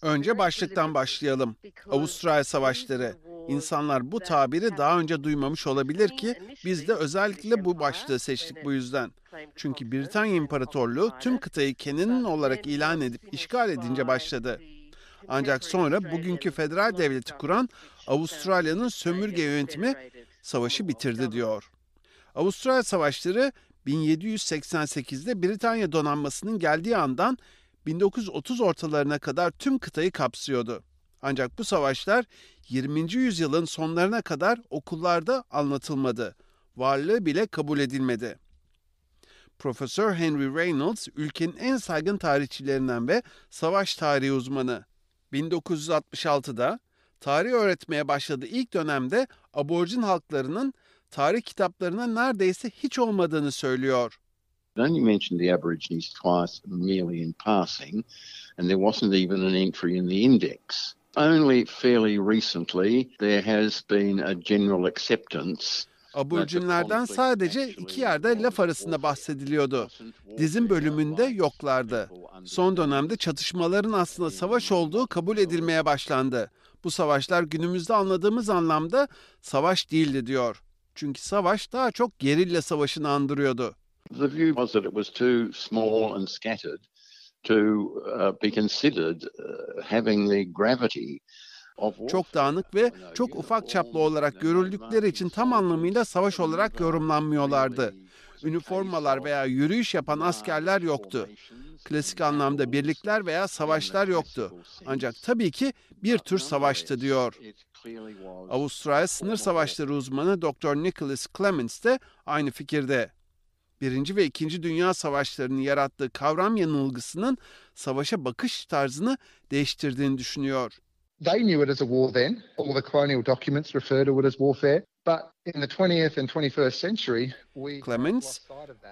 Önce başlıktan başlayalım. Avustralya Savaşları. İnsanlar bu tabiri daha önce duymamış olabilir ki biz de özellikle bu başlığı seçtik bu yüzden. Çünkü Britanya İmparatorluğu tüm kıtayı Kenan'ın olarak ilan edip işgal edince başladı. Ancak sonra bugünkü federal devleti kuran Avustralya'nın sömürge yönetimi savaşı bitirdi diyor. Avustralya savaşları 1788'de Britanya donanmasının geldiği andan 1930 ortalarına kadar tüm kıtayı kapsıyordu. Ancak bu savaşlar 20. yüzyılın sonlarına kadar okullarda anlatılmadı. Varlığı bile kabul edilmedi. Profesör Henry Reynolds ülkenin en saygın tarihçilerinden ve savaş tarihi uzmanı. 1966'da tarih öğretmeye başladığı ilk dönemde aborjin halklarının tarih kitaplarına neredeyse hiç olmadığını söylüyor. only mentioned the Aborigines twice merely in passing, and there wasn't even an entry in the index. Only fairly recently there has been a general acceptance Aborjinlerden sadece iki yerde laf arasında bahsediliyordu. Dizin bölümünde yoklardı. Son dönemde çatışmaların aslında savaş olduğu kabul edilmeye başlandı. Bu savaşlar günümüzde anladığımız anlamda savaş değildi diyor. Çünkü savaş daha çok gerilla savaşını andırıyordu. The view was that it was too small and scattered to uh, be considered uh, having the gravity çok dağınık ve çok ufak çaplı olarak görüldükleri için tam anlamıyla savaş olarak yorumlanmıyorlardı. Üniformalar veya yürüyüş yapan askerler yoktu klasik anlamda birlikler veya savaşlar yoktu. Ancak tabii ki bir tür savaştı diyor. Avustralya Sınır Savaşları uzmanı Dr. Nicholas Clements de aynı fikirde. Birinci ve İkinci Dünya Savaşları'nın yarattığı kavram yanılgısının savaşa bakış tarzını değiştirdiğini düşünüyor. They knew it as a war then. All the colonial documents refer to it as warfare. Clemens,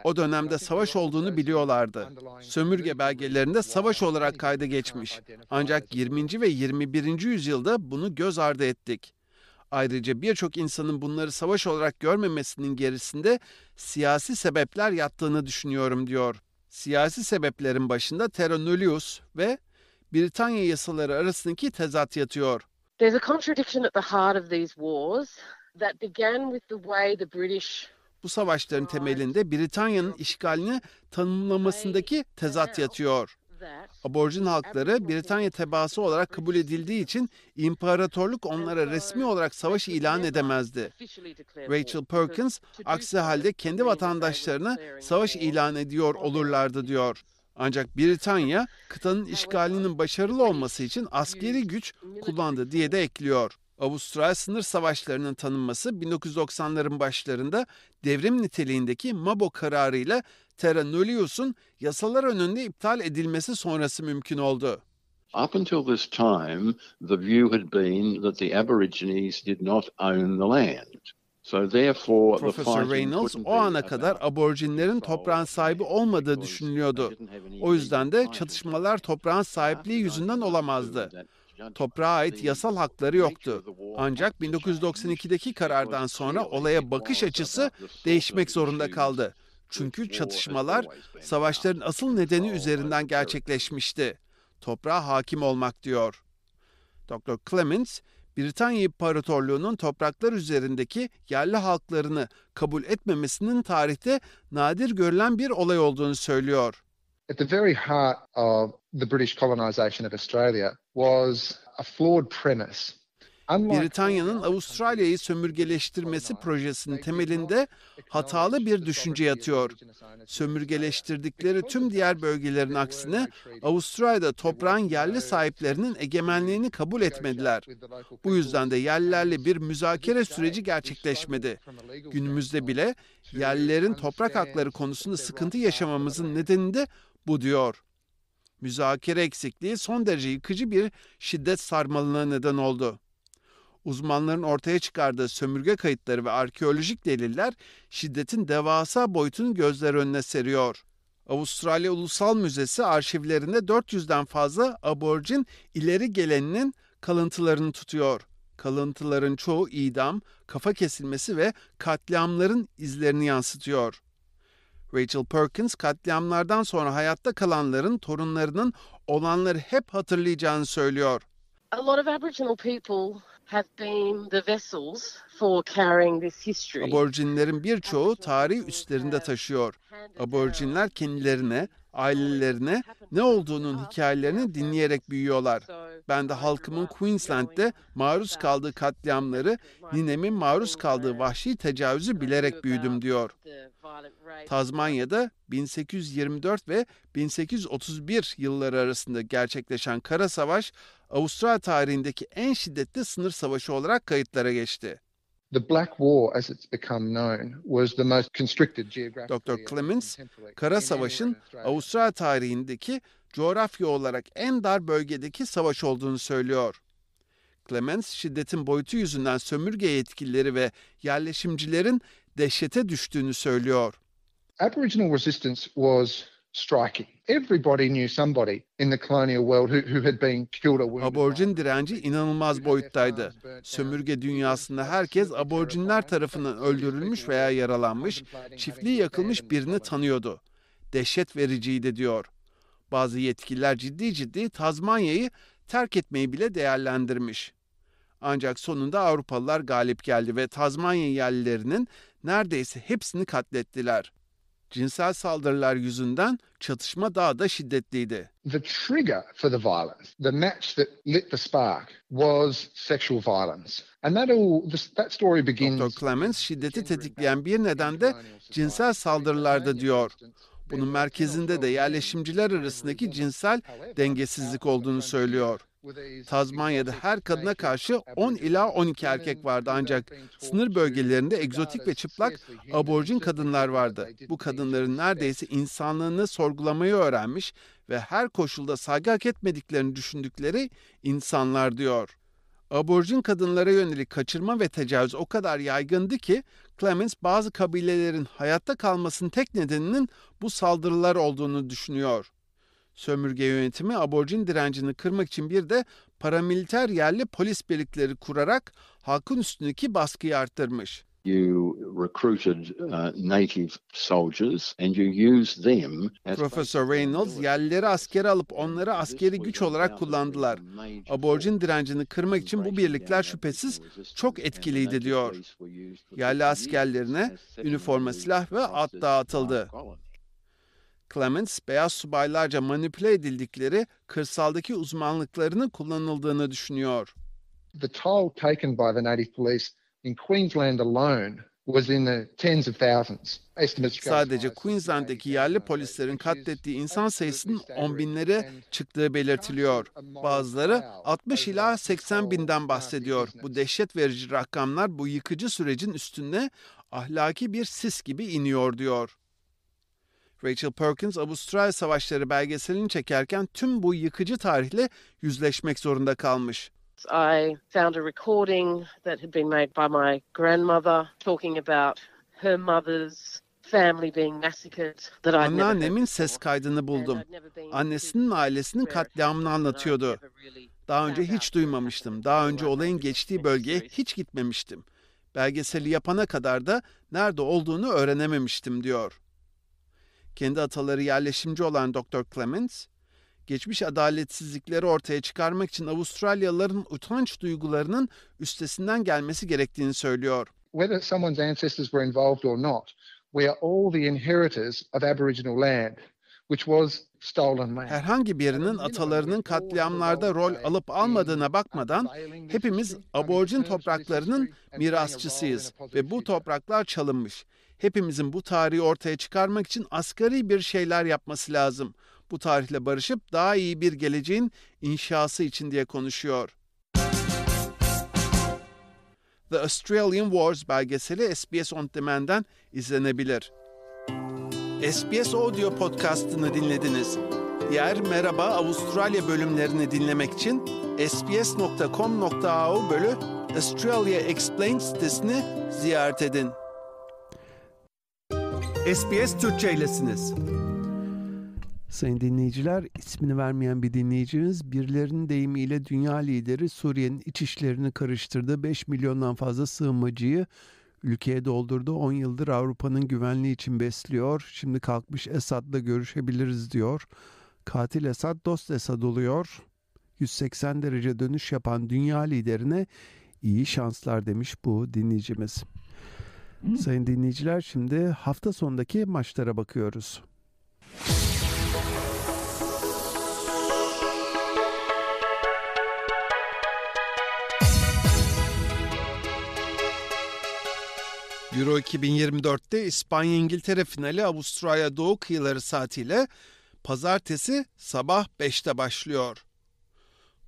o dönemde savaş olduğunu biliyorlardı. Sömürge belgelerinde savaş olarak kayda geçmiş. Ancak 20. ve 21. yüzyılda bunu göz ardı ettik. Ayrıca birçok insanın bunları savaş olarak görmemesinin gerisinde siyasi sebepler yattığını düşünüyorum diyor. Siyasi sebeplerin başında Terra Nullius ve Britanya yasaları arasındaki tezat yatıyor. There's a contradiction at the heart of these wars bu savaşların temelinde Britanya'nın işgalini tanımlamasındaki tezat yatıyor. Aborjin halkları Britanya tebaası olarak kabul edildiği için imparatorluk onlara resmi olarak savaş ilan edemezdi. Rachel Perkins aksi halde kendi vatandaşlarını savaş ilan ediyor olurlardı diyor. Ancak Britanya [LAUGHS] kıtanın işgalinin başarılı olması için askeri güç kullandı diye de ekliyor. Avustralya sınır savaşlarının tanınması 1990'ların başlarında devrim niteliğindeki Mabo kararıyla Terra Nullius'un yasalar önünde iptal edilmesi sonrası mümkün oldu. Up until this time, the view had been that the Aborigines did not own the land. So therefore, Profesör Reynolds o ana kadar aborjinlerin toprağın sahibi olmadığı düşünülüyordu. O yüzden de çatışmalar toprağın sahipliği yüzünden olamazdı toprağa ait yasal hakları yoktu. Ancak 1992'deki karardan sonra olaya bakış açısı değişmek zorunda şey kaldı. Çünkü çatışmalar savaşların asıl nedeni üzerinden gerçekleşmişti. Toprağa hakim olmak diyor. Dr. Clements, Britanya İmparatorluğu'nun topraklar üzerindeki yerli halklarını kabul etmemesinin tarihte nadir görülen bir olay olduğunu söylüyor. At the very heart of the British colonization of Australia was a flawed premise. Britanya'nın Avustralya'yı sömürgeleştirmesi projesinin temelinde hatalı bir düşünce yatıyor. Sömürgeleştirdikleri tüm diğer bölgelerin aksine Avustralya'da toprağın yerli sahiplerinin egemenliğini kabul etmediler. Bu yüzden de yerlilerle bir müzakere süreci gerçekleşmedi. Günümüzde bile yerlilerin toprak hakları konusunda sıkıntı yaşamamızın nedeni de bu diyor müzakere eksikliği son derece yıkıcı bir şiddet sarmalına neden oldu. Uzmanların ortaya çıkardığı sömürge kayıtları ve arkeolojik deliller şiddetin devasa boyutunu gözler önüne seriyor. Avustralya Ulusal Müzesi arşivlerinde 400'den fazla aborjin ileri geleninin kalıntılarını tutuyor. Kalıntıların çoğu idam, kafa kesilmesi ve katliamların izlerini yansıtıyor. Rachel Perkins katliamlardan sonra hayatta kalanların torunlarının olanları hep hatırlayacağını söylüyor. A lot of Aboriginal people have been the vessels for carrying this history. Aborjinlerin birçoğu tarih üstlerinde taşıyor. Aborjinler kendilerine, ailelerine ne olduğunun hikayelerini dinleyerek büyüyorlar. Ben de halkımın Queensland'de maruz kaldığı katliamları, ninemin maruz kaldığı vahşi tecavüzü bilerek büyüdüm diyor. Tazmanya'da 1824 ve 1831 yılları arasında gerçekleşen Kara Savaş, Avustralya tarihindeki en şiddetli sınır savaşı olarak kayıtlara geçti. The Black War, as it's become known, was the most constricted Dr. Clemens, Kara Savaş'ın Avustralya tarihindeki coğrafya olarak en dar bölgedeki savaş olduğunu söylüyor. Clemens, şiddetin boyutu yüzünden sömürge yetkilileri ve yerleşimcilerin dehşete düştüğünü söylüyor. Aboriginal resistance was striking. Everybody knew somebody in the colonial world who, who had been killed or wounded. Aborjin direnci inanılmaz boyuttaydı. Sömürge dünyasında herkes aborjinler tarafından öldürülmüş veya yaralanmış, çiftliği yakılmış birini tanıyordu. Dehşet vericiydi diyor. Bazı yetkililer ciddi ciddi Tazmanya'yı terk etmeyi bile değerlendirmiş. Ancak sonunda Avrupalılar galip geldi ve Tazmanya yerlilerinin neredeyse hepsini katlettiler. Cinsel saldırılar yüzünden çatışma daha da şiddetliydi. The trigger for the violence, the match that lit the spark was sexual violence. And that all that story begins Dr. Clemens şiddeti tetikleyen bir neden de cinsel saldırılarda diyor. Bunun merkezinde de yerleşimciler arasındaki cinsel dengesizlik olduğunu söylüyor. Tazmanya'da her kadına karşı 10 ila 12 erkek vardı ancak sınır bölgelerinde egzotik ve çıplak aborjin kadınlar vardı. Bu kadınların neredeyse insanlığını sorgulamayı öğrenmiş ve her koşulda saygı hak etmediklerini düşündükleri insanlar diyor. Aborjin kadınlara yönelik kaçırma ve tecavüz o kadar yaygındı ki Clemens bazı kabilelerin hayatta kalmasının tek nedeninin bu saldırılar olduğunu düşünüyor. Sömürge yönetimi aborjin direncini kırmak için bir de paramiliter yerli polis birlikleri kurarak halkın üstündeki baskıyı arttırmış. Uh, Profesör Reynolds yerlileri askere alıp onları askeri güç olarak kullandılar. Aborjin direncini kırmak için bu birlikler şüphesiz çok etkiliydi diyor. Yerli askerlerine üniforma, silah ve at dağıtıldı. Clements, beyaz subaylarca manipüle edildikleri kırsaldaki uzmanlıklarını kullanıldığını düşünüyor. The toll taken by the native police in Queensland alone Sadece Queensland'daki yerli polislerin katlettiği insan sayısının on binlere çıktığı belirtiliyor. Bazıları 60 ila 80 binden bahsediyor. Bu dehşet verici rakamlar bu yıkıcı sürecin üstünde ahlaki bir sis gibi iniyor diyor. Rachel Perkins, Avustralya Savaşları belgeselini çekerken tüm bu yıkıcı tarihle yüzleşmek zorunda kalmış. I found a recording that had been made by my grandmother talking about her mother's Anneannemin ses kaydını buldum. Annesinin ailesinin katliamını anlatıyordu. Daha önce hiç duymamıştım. Daha önce olayın geçtiği bölgeye hiç gitmemiştim. Belgeseli yapana kadar da nerede olduğunu öğrenememiştim diyor kendi ataları yerleşimci olan Dr. Clements, geçmiş adaletsizlikleri ortaya çıkarmak için Avustralyalıların utanç duygularının üstesinden gelmesi gerektiğini söylüyor. Whether someone's ancestors were involved or not, we are all the inheritors of Aboriginal land. Herhangi birinin atalarının katliamlarda rol alıp almadığına bakmadan hepimiz aborjin topraklarının mirasçısıyız ve bu topraklar çalınmış hepimizin bu tarihi ortaya çıkarmak için asgari bir şeyler yapması lazım. Bu tarihle barışıp daha iyi bir geleceğin inşası için diye konuşuyor. The Australian Wars belgeseli SBS On Demand'den izlenebilir. SBS Audio podcast'ını dinlediniz. Diğer Merhaba Avustralya bölümlerini dinlemek için sbs.com.au bölü Australia Explained sitesini ziyaret edin. SBS Türkçe Türkçeylesiniz. Sayın dinleyiciler, ismini vermeyen bir dinleyicimiz birilerinin deyimiyle dünya lideri Suriye'nin iç işlerini karıştırdığı 5 milyondan fazla sığınmacıyı ülkeye doldurdu. 10 yıldır Avrupa'nın güvenliği için besliyor. Şimdi kalkmış Esad'la görüşebiliriz diyor. Katil Esad dost Esad oluyor. 180 derece dönüş yapan dünya liderine iyi şanslar demiş bu dinleyicimiz. Sayın dinleyiciler şimdi hafta sonundaki maçlara bakıyoruz. Euro 2024'te İspanya-İngiltere finali Avustralya Doğu kıyıları saatiyle pazartesi sabah 5'te başlıyor.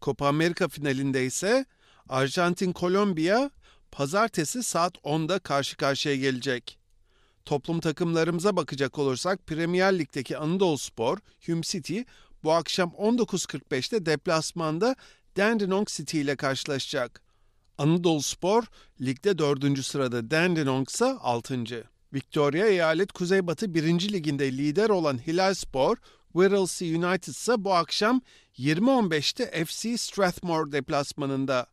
Copa Amerika finalinde ise Arjantin-Kolombiya pazartesi saat 10'da karşı karşıya gelecek. Toplum takımlarımıza bakacak olursak Premier Lig'deki Anadolu Spor, Hume City bu akşam 19.45'te deplasmanda Dandenong City ile karşılaşacak. Anadolu Spor ligde 4. sırada Dandenong ise 6. Victoria Eyalet Kuzeybatı 1. Liginde lider olan Hilal Spor, Wirral United ise bu akşam 20.15'te FC Strathmore deplasmanında.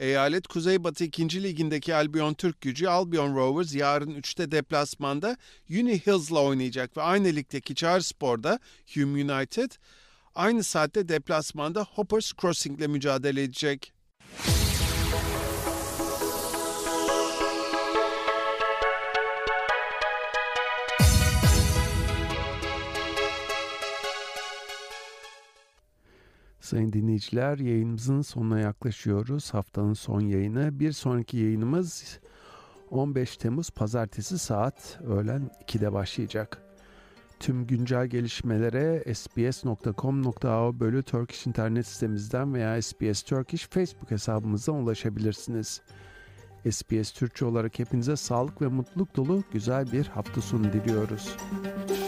Eyalet Kuzeybatı 2. Ligindeki Albion Türk gücü Albion Rovers yarın 3'te deplasmanda Uni Hills'la oynayacak ve aynı ligdeki Çağrıspor'da Hume United aynı saatte deplasmanda Hoppers Crossing'le mücadele edecek. Sayın dinleyiciler yayınımızın sonuna yaklaşıyoruz. Haftanın son yayını. Bir sonraki yayınımız 15 Temmuz pazartesi saat öğlen 2'de başlayacak. Tüm güncel gelişmelere sbs.com.au bölü Turkish internet sitemizden veya SBS Turkish Facebook hesabımızdan ulaşabilirsiniz. SBS Türkçe olarak hepinize sağlık ve mutluluk dolu güzel bir hafta sonu diliyoruz. Müzik